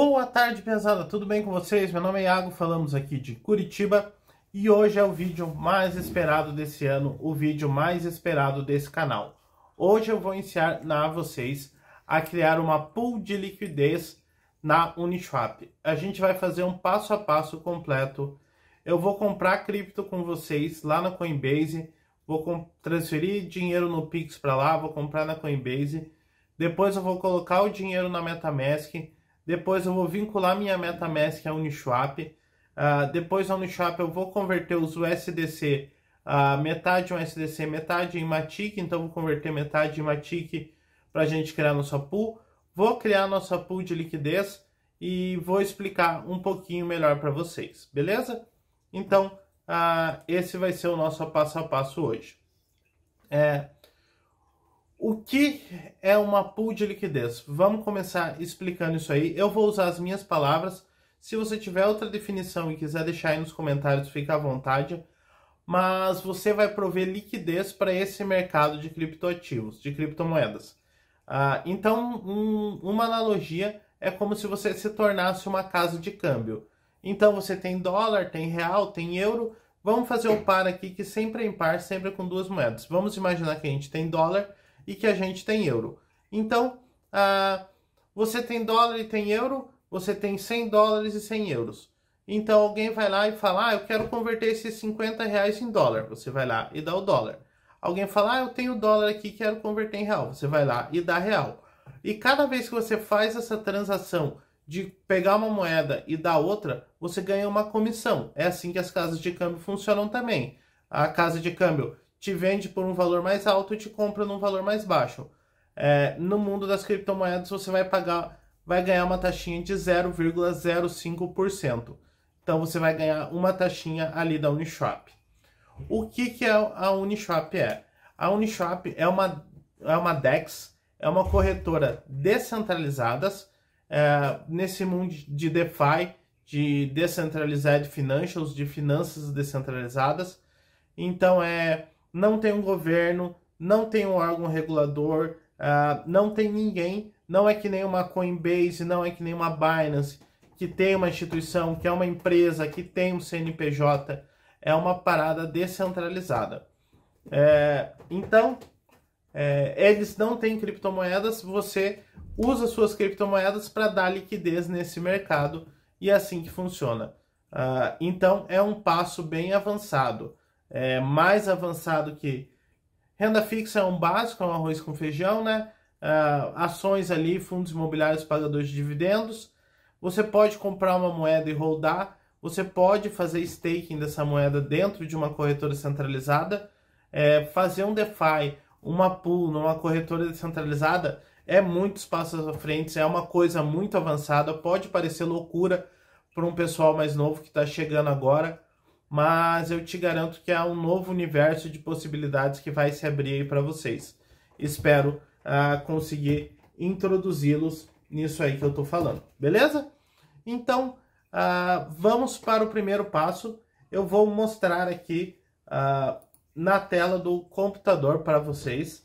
Boa tarde, pesada. Tudo bem com vocês? Meu nome é Iago, falamos aqui de Curitiba e hoje é o vídeo mais esperado desse ano, o vídeo mais esperado desse canal. Hoje eu vou ensinar a vocês a criar uma pool de liquidez na Uniswap. A gente vai fazer um passo a passo completo. Eu vou comprar cripto com vocês lá na Coinbase, vou transferir dinheiro no Pix para lá, vou comprar na Coinbase, depois eu vou colocar o dinheiro na MetaMask depois eu vou vincular minha MetaMask à Uniswap. Uh, ah, depois da Uniswap eu vou converter os USDC, uh, ah, metade em USDC, metade em Matic. Então vou converter metade em Matic para a gente criar nossa pool. Vou criar nossa pool de liquidez e vou explicar um pouquinho melhor para vocês, beleza? Então, uh, esse vai ser o nosso passo a passo hoje. É, o que é uma pool de liquidez? Vamos começar explicando isso aí. Eu vou usar as minhas palavras. Se você tiver outra definição e quiser deixar aí nos comentários, fica à vontade. Mas você vai prover liquidez para esse mercado de criptoativos, de criptomoedas. Ah, então, um, uma analogia é como se você se tornasse uma casa de câmbio. Então, você tem dólar, tem real, tem euro. Vamos fazer o par aqui, que sempre é par, sempre é com duas moedas. Vamos imaginar que a gente tem dólar e que a gente tem euro. Então, ah, você tem dólar e tem euro, você tem 100 dólares e 100 euros. Então alguém vai lá e fala, ah, eu quero converter esses 50 reais em dólar. Você vai lá e dá o dólar. Alguém fala, ah, eu tenho dólar aqui, quero converter em real. Você vai lá e dá real. E cada vez que você faz essa transação de pegar uma moeda e dar outra, você ganha uma comissão. É assim que as casas de câmbio funcionam também. A casa de câmbio te vende por um valor mais alto e te compra num valor mais baixo. É, no mundo das criptomoedas, você vai pagar, vai ganhar uma taxinha de 0,05%. Então você vai ganhar uma taxinha ali da Uniswap. O que, que é a Uniswap é? A Uniswap é uma, é uma DEX, é uma corretora descentralizada é, nesse mundo de DeFi, de de Financials, de finanças descentralizadas. Então é não tem um governo, não tem um órgão regulador, uh, não tem ninguém, não é que nem uma Coinbase, não é que nem uma Binance, que tem uma instituição, que é uma empresa, que tem um CNPJ, é uma parada descentralizada. É, então, é, eles não têm criptomoedas, você usa suas criptomoedas para dar liquidez nesse mercado e é assim que funciona. Uh, então, é um passo bem avançado é, mais avançado que renda fixa é um básico, é um arroz com feijão, né? Uh, ações ali, fundos imobiliários pagadores de dividendos. Você pode comprar uma moeda e rodar. Você pode fazer staking dessa moeda dentro de uma corretora centralizada. É, fazer um DeFi, uma pool numa corretora descentralizada é muitos passos à frente, é uma coisa muito avançada. Pode parecer loucura para um pessoal mais novo que está chegando agora, mas eu te garanto que há um novo universo de possibilidades que vai se abrir aí para vocês. Espero uh, conseguir introduzi-los nisso aí que eu estou falando, beleza? Então, uh, vamos para o primeiro passo. Eu vou mostrar aqui uh, na tela do computador para vocês.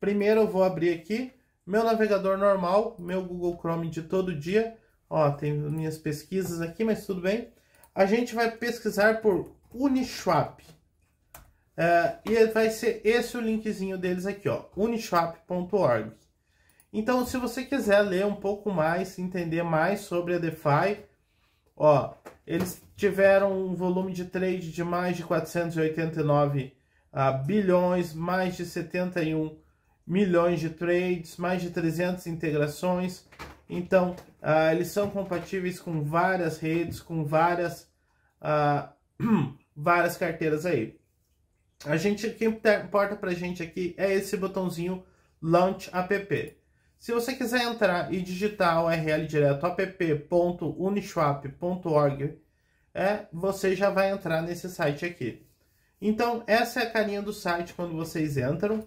primeiro eu vou abrir aqui meu navegador normal, meu Google Chrome de todo dia. Ó, tem minhas pesquisas aqui, mas tudo bem a gente vai pesquisar por Uniswap. Uh, e vai ser esse o linkzinho deles aqui, ó, uniswap.org. Então, se você quiser ler um pouco mais, entender mais sobre a DeFi, ó, eles tiveram um volume de trade de mais de 489 uh, ah, bilhões, mais de 71 milhões de trades, mais de 300 integrações, então, uh, eles são compatíveis com várias redes, com várias, uh, várias carteiras aí. A gente, o que importa para a gente aqui é esse botãozinho Launch App. Se você quiser entrar e digitar o URL direto app.uniswap.org, é, você já vai entrar nesse site aqui. Então, essa é a carinha do site quando vocês entram.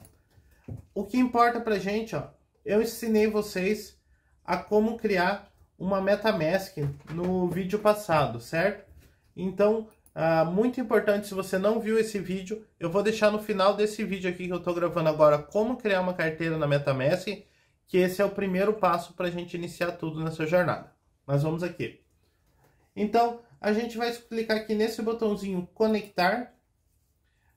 O que importa para a gente, ó, eu ensinei vocês a como criar uma MetaMask no vídeo passado, certo? Então, ah, muito importante, se você não viu esse vídeo, eu vou deixar no final desse vídeo aqui que eu estou gravando agora como criar uma carteira na MetaMask, que esse é o primeiro passo para a gente iniciar tudo nessa jornada. Mas vamos aqui. Então, a gente vai clicar aqui nesse botãozinho conectar.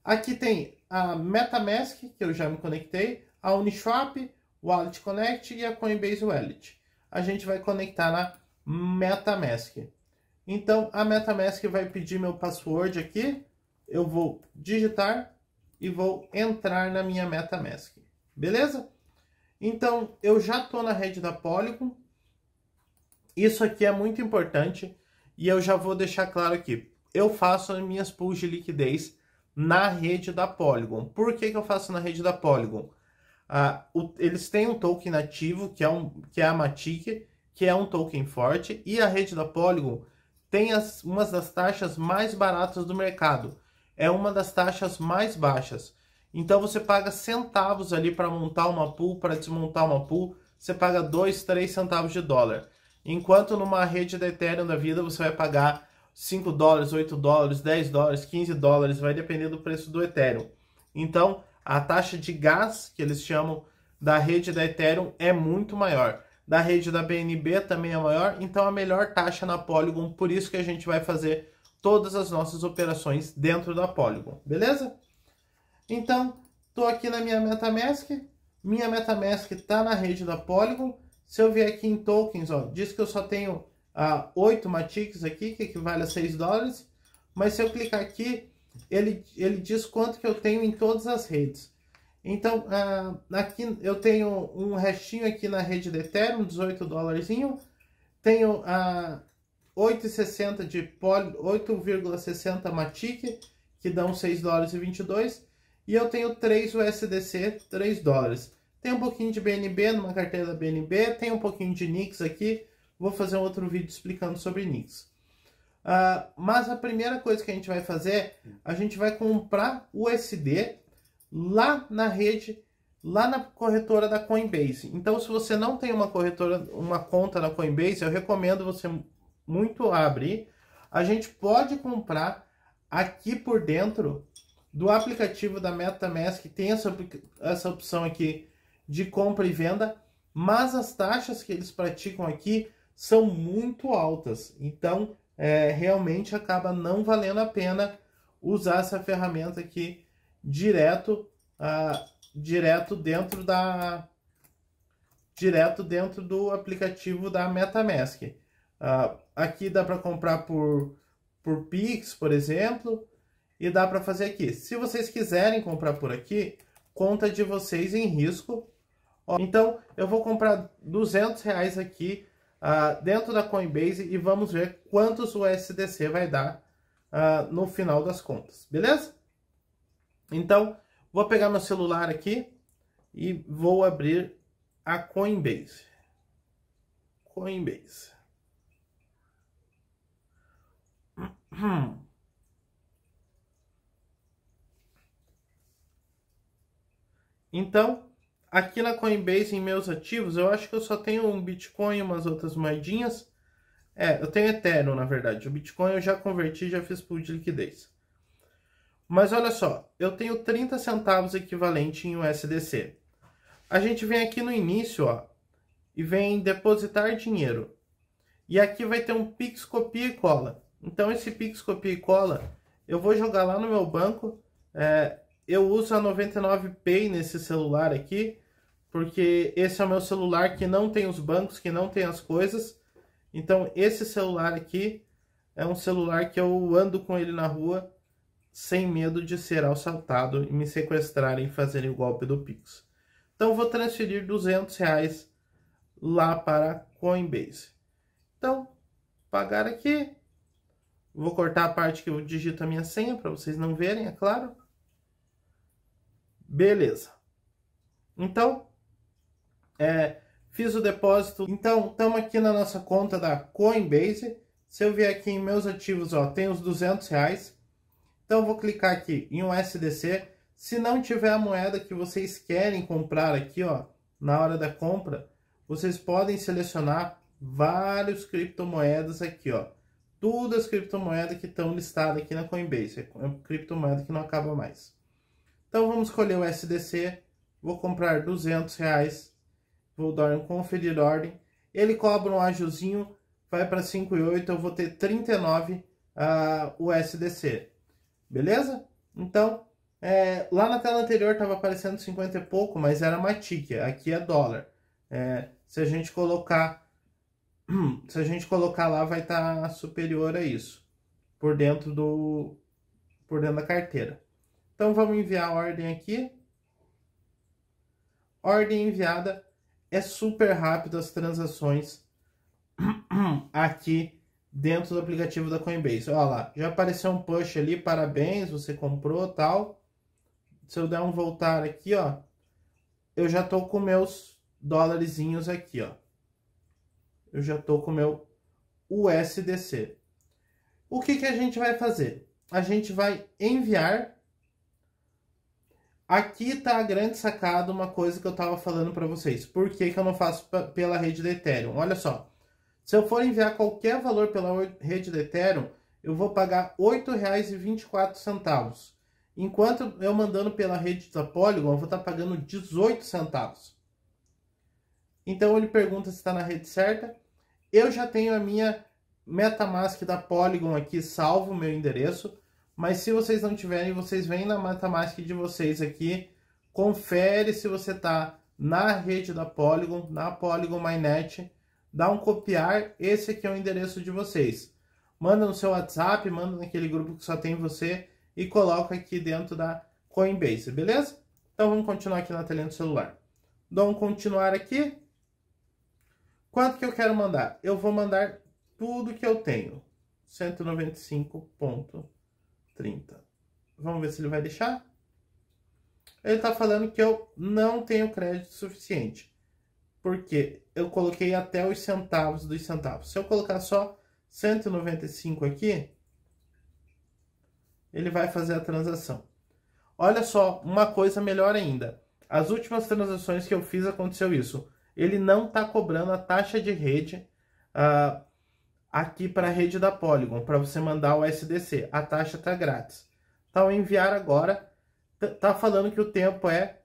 Aqui tem a MetaMask, que eu já me conectei, a Uniswap, Wallet Connect e a Coinbase Wallet a gente vai conectar na MetaMask. Então a MetaMask vai pedir meu password aqui, eu vou digitar e vou entrar na minha MetaMask. Beleza? Então eu já estou na rede da Polygon. Isso aqui é muito importante e eu já vou deixar claro aqui. Eu faço as minhas pools de liquidez na rede da Polygon. Por que, que eu faço na rede da Polygon? Ah, o, eles têm um token nativo, que é, um, que é a Matic, que é um token forte, e a rede da Polygon tem as, uma das taxas mais baratas do mercado. É uma das taxas mais baixas. Então você paga centavos ali para montar uma pool, para desmontar uma pool, você paga 2, 3 centavos de dólar. Enquanto numa rede da Ethereum da vida você vai pagar 5 dólares, 8 dólares, 10 dólares, 15 dólares, vai depender do preço do Ethereum. Então, a taxa de gás, que eles chamam da rede da Ethereum, é muito maior. Da rede da BNB também é maior, então a melhor taxa na Polygon, por isso que a gente vai fazer todas as nossas operações dentro da Polygon, beleza? Então, estou aqui na minha MetaMask, minha MetaMask está na rede da Polygon, se eu vier aqui em tokens, ó, diz que eu só tenho ah, 8 Matics aqui, que equivale a 6 dólares, mas se eu clicar aqui, ele, ele diz quanto que eu tenho em todas as redes. Então, uh, aqui eu tenho um restinho aqui na rede de Ethereum, 18 dólares. Tenho uh, ah, 8,60 de poli, 8,60 Matic, que dão 6 dólares e 22. E eu tenho 3 USDC, 3 dólares. Tem um pouquinho de BNB numa carteira da BNB, tem um pouquinho de Nix aqui. Vou fazer um outro vídeo explicando sobre Nix. Uh, mas a primeira coisa que a gente vai fazer, a gente vai comprar o USD lá na rede, lá na corretora da Coinbase. Então, se você não tem uma corretora, uma conta na Coinbase, eu recomendo você muito abrir. A gente pode comprar aqui por dentro do aplicativo da MetaMask, tem essa, essa opção aqui de compra e venda, mas as taxas que eles praticam aqui são muito altas. Então, é, realmente acaba não valendo a pena usar essa ferramenta aqui direto, a, ah, direto dentro da direto dentro do aplicativo da MetaMask. Ah, aqui dá para comprar por por Pix, por exemplo, e dá para fazer aqui. Se vocês quiserem comprar por aqui, conta de vocês em risco. Ó, então eu vou comprar 200 reais aqui uh, dentro da Coinbase e vamos ver quantos o SDC vai dar uh, no final das contas, beleza? Então, vou pegar meu celular aqui e vou abrir a Coinbase. Coinbase. Então, aqui na Coinbase, em meus ativos, eu acho que eu só tenho um Bitcoin e umas outras moedinhas. É, eu tenho Ethereum, na verdade. O Bitcoin eu já converti, já fiz pool de liquidez. Mas olha só, eu tenho 30 centavos equivalente em USDC. A gente vem aqui no início, ó, e vem depositar dinheiro. E aqui vai ter um Pix copia e cola. Então esse Pix copia e cola, eu vou jogar lá no meu banco, é, eu uso a 99Pay nesse celular aqui, porque esse é o meu celular que não tem os bancos, que não tem as coisas. Então esse celular aqui é um celular que eu ando com ele na rua sem medo de ser assaltado e me sequestrarem e fazerem o golpe do Pix. Então vou transferir 200 reais lá para Coinbase. Então, pagar aqui. Vou cortar a parte que eu digito a minha senha para vocês não verem, é claro. Beleza. Então, é, fiz o depósito. Então, estamos aqui na nossa conta da Coinbase. Se eu vier aqui em meus ativos, ó, tem os 200 reais. Então, vou clicar aqui em um SDC. Se não tiver a moeda que vocês querem comprar aqui, ó, na hora da compra, vocês podem selecionar vários criptomoedas aqui, ó. Todas as criptomoedas que estão listadas aqui na Coinbase. É criptomoeda que não acaba mais. Então vamos escolher o SDC, vou comprar 200 reais, vou dar um conferir ordem. Ele cobra um ajuzinho, vai para 5,8, eu vou ter 39 uh, USDC, beleza? Então, é, lá na tela anterior estava aparecendo 50 e pouco, mas era matic, aqui é dólar. É, se a gente colocar se a gente colocar lá vai estar tá superior a isso por dentro do por dentro da carteira então vamos enviar a ordem aqui. Ordem enviada. É super rápido as transações aqui dentro do aplicativo da Coinbase. Olha lá, já apareceu um push ali, parabéns, você comprou tal. Se eu der um voltar aqui, ó, eu já tô com meus dólares aqui, ó. Eu já tô com meu USDC. O que, que a gente vai fazer? A gente vai enviar Aqui tá a grande sacada, uma coisa que eu tava falando para vocês. Por que, que eu não faço pela rede da Ethereum? Olha só, se eu for enviar qualquer valor pela rede da Ethereum, eu vou pagar R$ 8,24. Enquanto eu mandando pela rede da Polygon, eu vou estar tá pagando 18 centavos. Então ele pergunta se está na rede certa. Eu já tenho a minha MetaMask da Polygon aqui salvo, meu endereço. Mas se vocês não tiverem, vocês vêm na matemática de vocês aqui, confere se você está na rede da Polygon, na Polygon MyNet, dá um copiar, esse aqui é o endereço de vocês. Manda no seu WhatsApp, manda naquele grupo que só tem você e coloca aqui dentro da Coinbase, beleza? Então vamos continuar aqui na telinha do celular. Dou um continuar aqui. Quanto que eu quero mandar? Eu vou mandar tudo que eu tenho. 195 pontos. 30. Vamos ver se ele vai deixar. Ele está falando que eu não tenho crédito suficiente. Porque eu coloquei até os centavos dos centavos. Se eu colocar só 195 aqui, ele vai fazer a transação. Olha só, uma coisa melhor ainda. As últimas transações que eu fiz aconteceu isso. Ele não está cobrando a taxa de rede uh, aqui para a rede da Polygon, para você mandar o SDC. A taxa está grátis. Então, enviar agora, está tá falando que o tempo é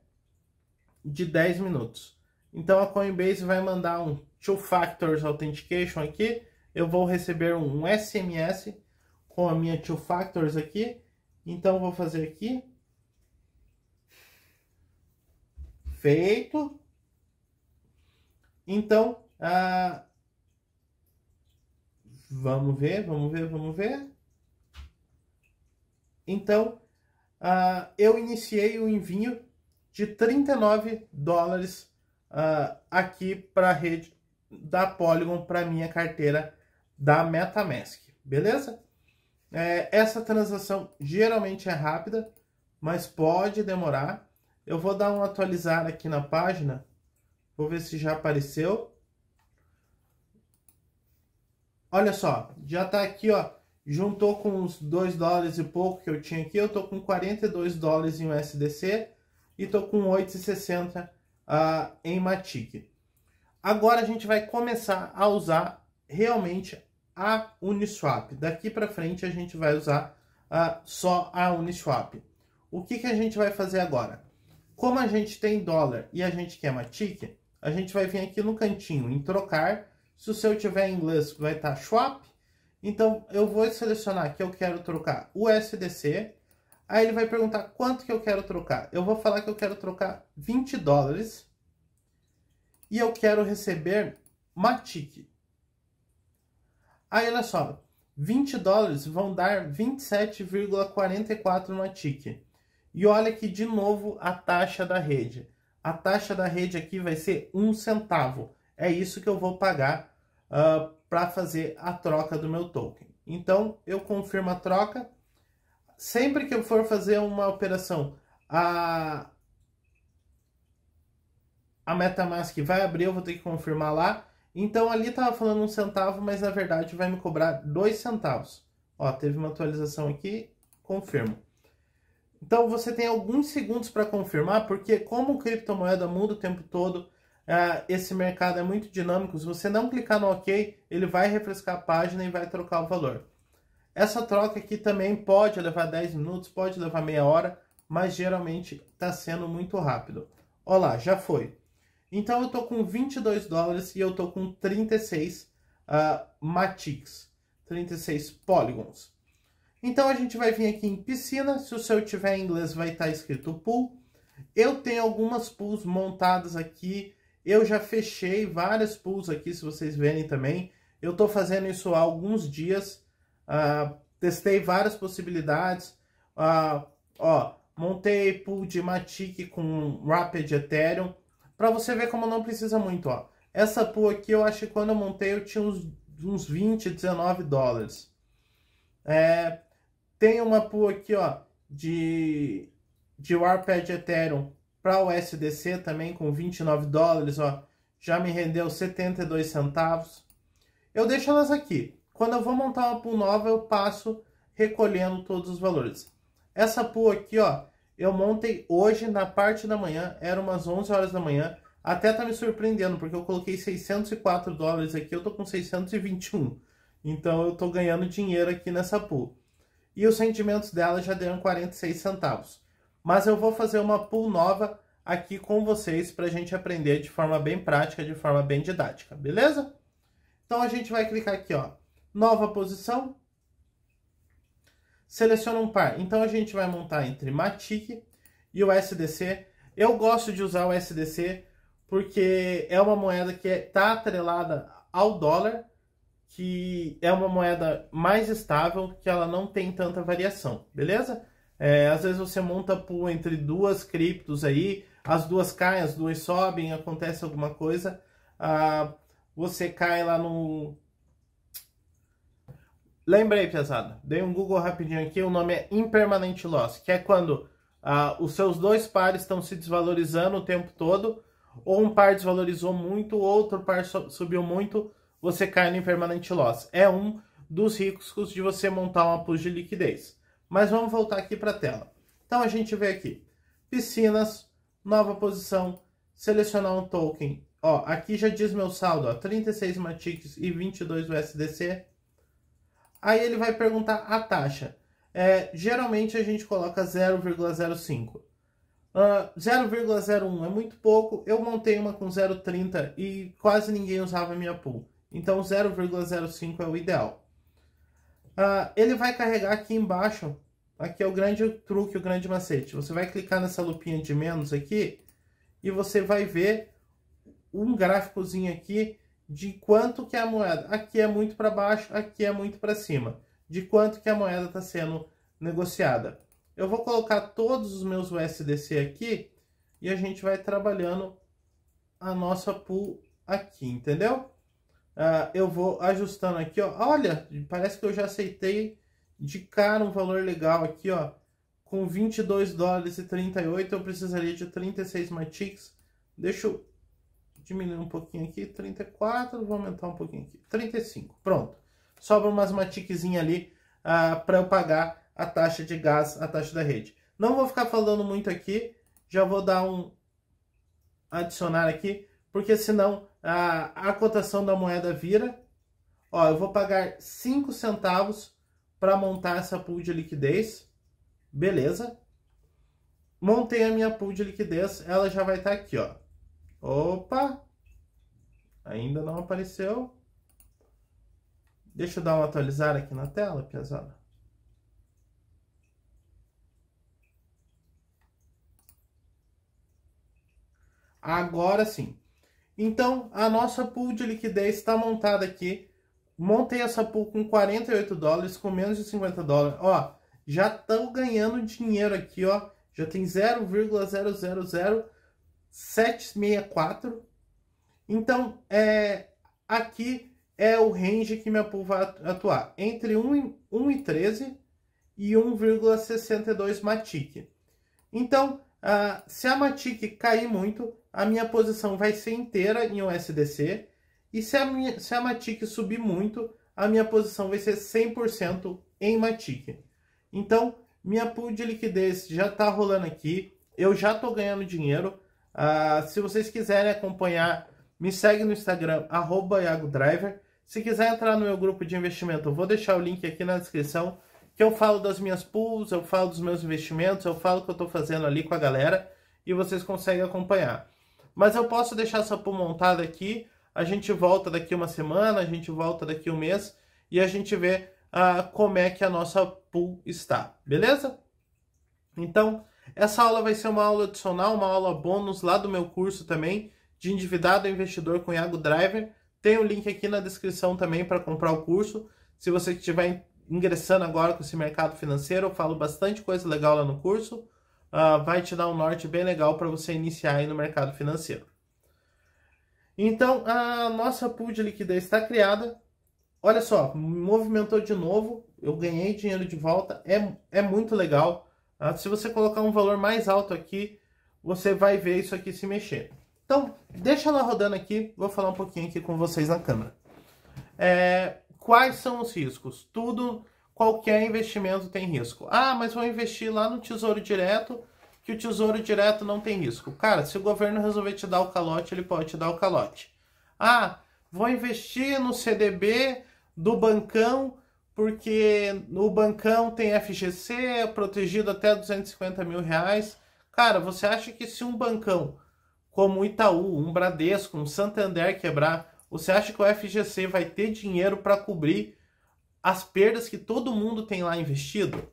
de 10 minutos. Então, a Coinbase vai mandar um Two Factors Authentication aqui. Eu vou receber um SMS com a minha Two Factors aqui. Então, vou fazer aqui. Feito. Então, a Vamos ver, vamos ver, vamos ver. Então, uh, eu iniciei o envio de 39 dólares uh, aqui para a rede da Polygon para minha carteira da MetaMask, beleza? É, essa transação geralmente é rápida, mas pode demorar. Eu vou dar um atualizar aqui na página, vou ver se já apareceu. Olha só, já tá aqui, ó. Juntou com os 2 dólares e pouco que eu tinha aqui, eu tô com 42 dólares em USDC e tô com 8,60 uh, ah, em Matic. Agora a gente vai começar a usar realmente a Uniswap. Daqui para frente a gente vai usar uh, só a Uniswap. O que, que a gente vai fazer agora? Como a gente tem dólar e a gente quer Matic, a gente vai vir aqui no cantinho em trocar se o seu tiver em inglês, vai estar tá Então, eu vou selecionar que eu quero trocar USDC. Aí ele vai perguntar quanto que eu quero trocar. Eu vou falar que eu quero trocar 20 dólares. E eu quero receber Matic. Aí, olha só. 20 dólares vão dar 27,44 Matic. E olha aqui de novo a taxa da rede. A taxa da rede aqui vai ser um centavo é isso que eu vou pagar uh, ah, para fazer a troca do meu token. Então eu confirmo a troca. Sempre que eu for fazer uma operação, a, a MetaMask vai abrir, eu vou ter que confirmar lá. Então ali estava falando um centavo, mas na verdade vai me cobrar dois centavos. Ó, teve uma atualização aqui, confirmo. Então você tem alguns segundos para confirmar, porque como criptomoeda muda o tempo todo, é, esse mercado é muito dinâmico. Se você não clicar no OK, ele vai refrescar a página e vai trocar o valor. Essa troca aqui também pode levar 10 minutos, pode levar meia hora, mas geralmente está sendo muito rápido. Olá, já foi. Então eu estou com 22 dólares e eu estou com 36 uh, Matics, 36 Polygons. Então a gente vai vir aqui em piscina, se o seu tiver em inglês vai estar tá escrito pool. Eu tenho algumas pools montadas aqui eu já fechei várias pools aqui, se vocês verem também. Eu estou fazendo isso há alguns dias. Uh, testei várias possibilidades. Uh, ó, montei pool de Matic com Rapid Ethereum. Para você ver como não precisa muito, ó. Essa pool aqui, eu acho que quando eu montei, eu tinha uns, uns 20, 19 dólares. É, tem uma pool aqui, ó, de, de Warped Ethereum para o USDC também com 29 dólares, ó, já me rendeu 72 centavos. Eu deixo elas aqui. Quando eu vou montar uma pool nova, eu passo recolhendo todos os valores. Essa pool aqui, ó, eu montei hoje na parte da manhã, era umas 11 horas da manhã. Até tá me surpreendendo, porque eu coloquei 604 dólares aqui, eu tô com 621. Então eu tô ganhando dinheiro aqui nessa pool. E os rendimentos dela já deram 46 centavos mas eu vou fazer uma pool nova aqui com vocês para a gente aprender de forma bem prática, de forma bem didática, beleza? Então a gente vai clicar aqui, ó, nova posição, seleciona um par. Então a gente vai montar entre Matic e o SDC. Eu gosto de usar o SDC porque é uma moeda que está é, atrelada ao dólar, que é uma moeda mais estável, que ela não tem tanta variação, beleza? É, às vezes você monta pool entre duas criptos aí, as duas caem, as duas sobem, acontece alguma coisa, ah, você cai lá no... Lembrei, pesado, dei um Google rapidinho aqui, o nome é Impermanent Loss, que é quando ah, os seus dois pares estão se desvalorizando o tempo todo, ou um par desvalorizou muito, outro par subiu muito, você cai no Impermanent Loss. É um dos riscos de você montar uma pool de liquidez. Mas vamos voltar aqui para a tela. Então a gente vê aqui, piscinas, nova posição, selecionar um token. Ó, aqui já diz meu saldo, ó, 36 Matics e 22 USDC. Aí ele vai perguntar a taxa. É, geralmente a gente coloca 0,05. Uh, 0,01 é muito pouco, eu montei uma com 0,30 e quase ninguém usava minha pool. Então 0,05 é o ideal. Uh, ele vai carregar aqui embaixo Aqui é o grande truque, o grande macete. Você vai clicar nessa lupinha de menos aqui e você vai ver um gráficozinho aqui de quanto que é a moeda... Aqui é muito para baixo, aqui é muito para cima. De quanto que a moeda está sendo negociada. Eu vou colocar todos os meus USDC aqui e a gente vai trabalhando a nossa pool aqui, entendeu? Uh, eu vou ajustando aqui, ó. Olha, parece que eu já aceitei de cara um valor legal aqui, ó. Com 22 dólares e 38, eu precisaria de 36 Matics. Deixa eu diminuir um pouquinho aqui, 34, vou aumentar um pouquinho aqui, 35. Pronto. Sobra umas matiquezinhas ali ah, para eu pagar a taxa de gás, a taxa da rede. Não vou ficar falando muito aqui, já vou dar um adicionar aqui, porque senão a, ah, a cotação da moeda vira. Ó, eu vou pagar 5 centavos para montar essa pool de liquidez. Beleza. Montei a minha pool de liquidez, ela já vai estar tá aqui, ó. Opa! Ainda não apareceu. Deixa eu dar um atualizar aqui na tela, Piazada. Agora sim. Então, a nossa pool de liquidez está montada aqui montei essa pool com 48 dólares, com menos de 50 dólares. Ó, já estão ganhando dinheiro aqui, ó. Já tem 0,000764. Então, é, aqui é o range que minha pool vai atuar. Entre 1, 1 e 13 e 1,62 Matic. Então, uh, se a Matic cair muito, a minha posição vai ser inteira em USDC e se a, minha, se a Matic subir muito, a minha posição vai ser 100% em Matic. Então, minha pool de liquidez já está rolando aqui. Eu já estou ganhando dinheiro. Uh, se vocês quiserem acompanhar, me segue no Instagram, IagoDriver. Se quiser entrar no meu grupo de investimento, eu vou deixar o link aqui na descrição, que eu falo das minhas pools, eu falo dos meus investimentos, eu falo o que eu estou fazendo ali com a galera e vocês conseguem acompanhar. Mas eu posso deixar essa pool montada aqui a gente volta daqui uma semana, a gente volta daqui um mês e a gente vê uh, como é que a nossa pool está, beleza? Então, essa aula vai ser uma aula adicional, uma aula bônus lá do meu curso também, de endividado investidor com Iago Driver. Tem o link aqui na descrição também para comprar o curso. Se você estiver ingressando agora com esse mercado financeiro, eu falo bastante coisa legal lá no curso. Uh, vai te dar um norte bem legal para você iniciar aí no mercado financeiro. Então, a nossa pool de liquidez está criada. Olha só, movimentou de novo, eu ganhei dinheiro de volta, é, é muito legal. Tá? Se você colocar um valor mais alto aqui, você vai ver isso aqui se mexer. Então, deixa ela rodando aqui, vou falar um pouquinho aqui com vocês na câmera. É, quais são os riscos? Tudo, qualquer investimento tem risco. Ah, mas vou investir lá no Tesouro Direto, que o tesouro direto não tem risco. Cara, se o governo resolver te dar o calote, ele pode te dar o calote. Ah, vou investir no CDB do bancão, porque no bancão tem FGC protegido até 250 mil reais. Cara, você acha que se um bancão como o Itaú, um Bradesco, um Santander quebrar, você acha que o FGC vai ter dinheiro para cobrir as perdas que todo mundo tem lá investido?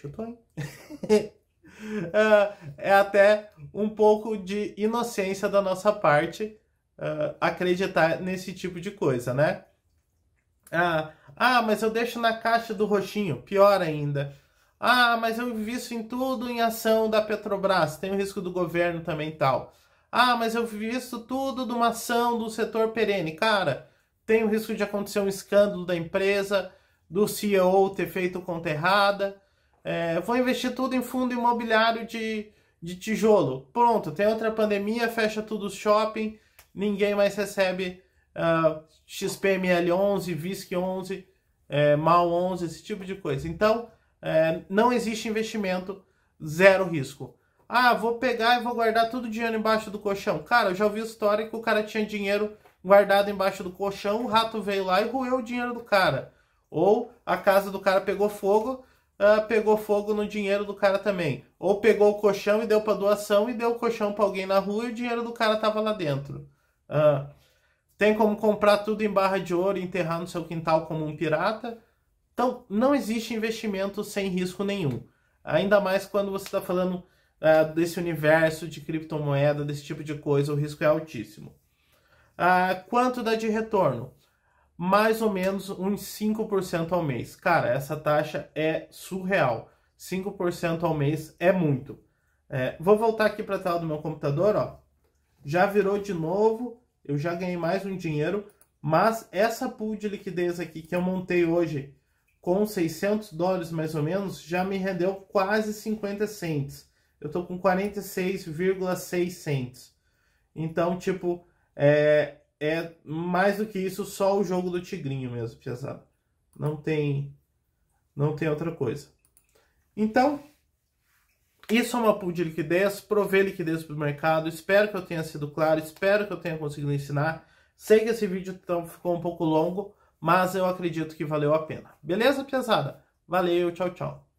chutou, hein? uh, é até um pouco de inocência da nossa parte uh, acreditar nesse tipo de coisa, né? Ah, ah, mas eu deixo na caixa do roxinho, pior ainda. Ah, mas eu invisto em tudo em ação da Petrobras, tem o risco do governo também tal. Ah, mas eu isso tudo de uma ação do setor perene. Cara, tem o risco de acontecer um escândalo da empresa, do CEO ter feito conta errada, é, vou investir tudo em fundo imobiliário de, de tijolo. Pronto, tem outra pandemia, fecha tudo o shopping, ninguém mais recebe uh, ah, XPML 11, VISC 11, é, MAL 11, esse tipo de coisa. Então, é, não existe investimento, zero risco. Ah, vou pegar e vou guardar tudo o dinheiro embaixo do colchão. Cara, eu já ouvi história que o cara tinha dinheiro guardado embaixo do colchão, o rato veio lá e roeu o dinheiro do cara. Ou a casa do cara pegou fogo, ah, pegou fogo no dinheiro do cara também. Ou pegou o colchão e deu para doação e deu o colchão para alguém na rua e o dinheiro do cara tava lá dentro. Ah, tem como comprar tudo em barra de ouro e enterrar no seu quintal como um pirata. Então, não existe investimento sem risco nenhum. Ainda mais quando você está falando ah, desse universo de criptomoeda, desse tipo de coisa, o risco é altíssimo. Ah, quanto dá de retorno? mais ou menos uns 5% ao mês. Cara, essa taxa é surreal. 5% ao mês é muito. É, vou voltar aqui para a tela do meu computador, ó. Já virou de novo, eu já ganhei mais um dinheiro, mas essa pool de liquidez aqui que eu montei hoje com 600 dólares mais ou menos, já me rendeu quase 50 cents. Eu tô com 46,6 cents. Então, tipo, é, é mais do que isso só o jogo do Tigrinho mesmo, pesado. Não tem não tem outra coisa. Então, isso é uma pool de liquidez, provei liquidez para o mercado, espero que eu tenha sido claro, espero que eu tenha conseguido ensinar. Sei que esse vídeo então, ficou um pouco longo, mas eu acredito que valeu a pena. Beleza, pesada? Valeu, tchau, tchau.